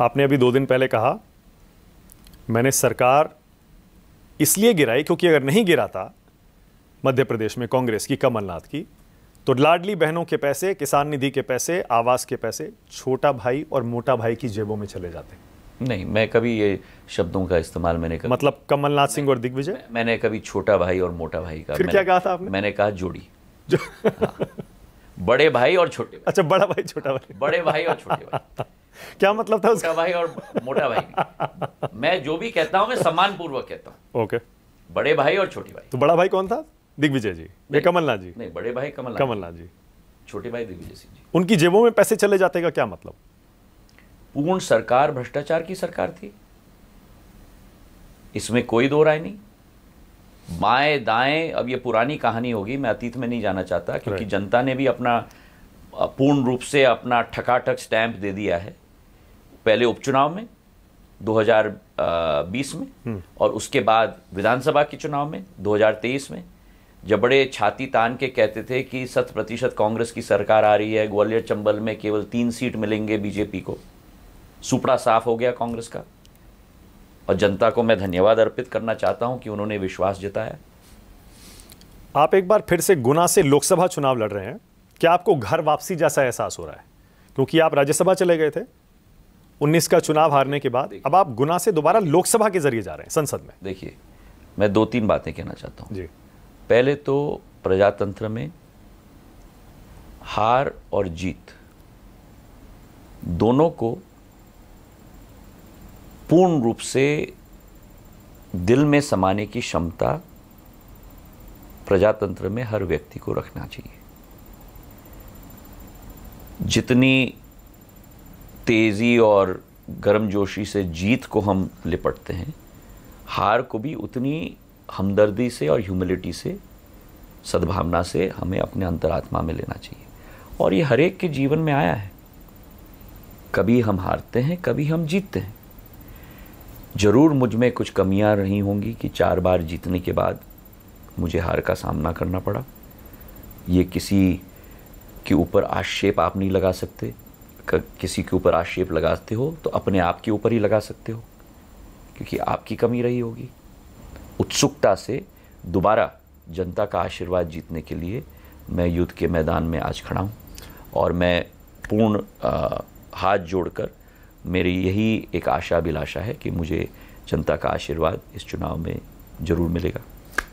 आपने अभी दो दिन पहले कहा मैंने सरकार इसलिए गिराई क्योंकि अगर नहीं गिराता मध्य प्रदेश में कांग्रेस की कमलनाथ की तो लाडली बहनों के पैसे किसान निधि के पैसे आवास के पैसे छोटा भाई और मोटा भाई की जेबों में चले जाते नहीं मैं कभी ये शब्दों का इस्तेमाल मैंने कर... मतलब कमलनाथ सिंह और दिग्विजय मैं, मैंने कभी छोटा भाई और मोटा भाई का फिर क्या कहा था आपने मैंने कहा जोड़ी जो... हाँ, बड़े भाई और छोटे भाई। अच्छा बड़ा भाई छोटा भाई बड़े भाई और छोटे अच्छा बडा भाई छोटा भाई बडे भाई और छोटे भाई क्या मतलब था उसका भाई और मोटा भाई मैं जो भी कहता हूँ मैं सम्मान पूर्वक कहता हूँ ओके बड़े भाई और छोटे भाई तो बड़ा भाई कौन था दिग्विजय जी ये कमलनाथ जी नहीं बड़े भाई कमलनाथ कमलनाथ जी छोटे भाई दिग्विजय सिंह जी उनकी जेबों में पैसे चले जाते का क्या मतलब पूर्ण सरकार भ्रष्टाचार की सरकार थी इसमें कोई दो राय नहीं माए दाएं अब ये पुरानी कहानी होगी मैं अतीत में नहीं जाना चाहता क्योंकि जनता ने भी अपना पूर्ण रूप से अपना ठकाठक स्टैंप दे दिया है पहले उपचुनाव में 2020 में हम्म। और उसके बाद विधानसभा के चुनाव में 2023 में जब बड़े छाती तान के कहते थे कि शत प्रतिशत कांग्रेस की सरकार आ रही है ग्वालियर चंबल में केवल तीन सीट मिलेंगे बीजेपी को सुपड़ा साफ हो गया कांग्रेस का और जनता को मैं धन्यवाद अर्पित करना चाहता हूं कि उन्होंने विश्वास जताया आप एक बार फिर से गुना से लोकसभा चुनाव लड़ रहे हैं क्या आपको घर वापसी जैसा एहसास हो रहा है क्योंकि आप राज्यसभा चले गए थे उन्नीस का चुनाव हारने के बाद अब आप गुना से दोबारा लोकसभा के जरिए जा रहे हैं संसद में देखिए मैं दो तीन बातें कहना चाहता हूँ पहले तो प्रजातंत्र में हार और जीत दोनों को पूर्ण रूप से दिल में समाने की क्षमता प्रजातंत्र में हर व्यक्ति को रखना चाहिए जितनी तेज़ी और गर्म जोशी से जीत को हम लिपटते हैं हार को भी उतनी हमदर्दी से और ह्यूमिलिटी से सद्भावना से हमें अपने अंतरात्मा में लेना चाहिए और ये हर एक के जीवन में आया है कभी हम हारते हैं कभी हम जीतते हैं ज़रूर मुझ में कुछ कमियां रही होंगी कि चार बार जीतने के बाद मुझे हार का सामना करना पड़ा ये किसी के ऊपर आक्षेप आप नहीं लगा सकते किसी के ऊपर आक्षेप लगाते हो तो अपने आप के ऊपर ही लगा सकते हो क्योंकि आपकी कमी रही होगी उत्सुकता से दोबारा जनता का आशीर्वाद जीतने के लिए मैं युद्ध के मैदान में आज खड़ा हूँ और मैं पूर्ण हाथ जोड़कर मेरी यही एक आशा अभिलाषा है कि मुझे जनता का आशीर्वाद इस चुनाव में ज़रूर मिलेगा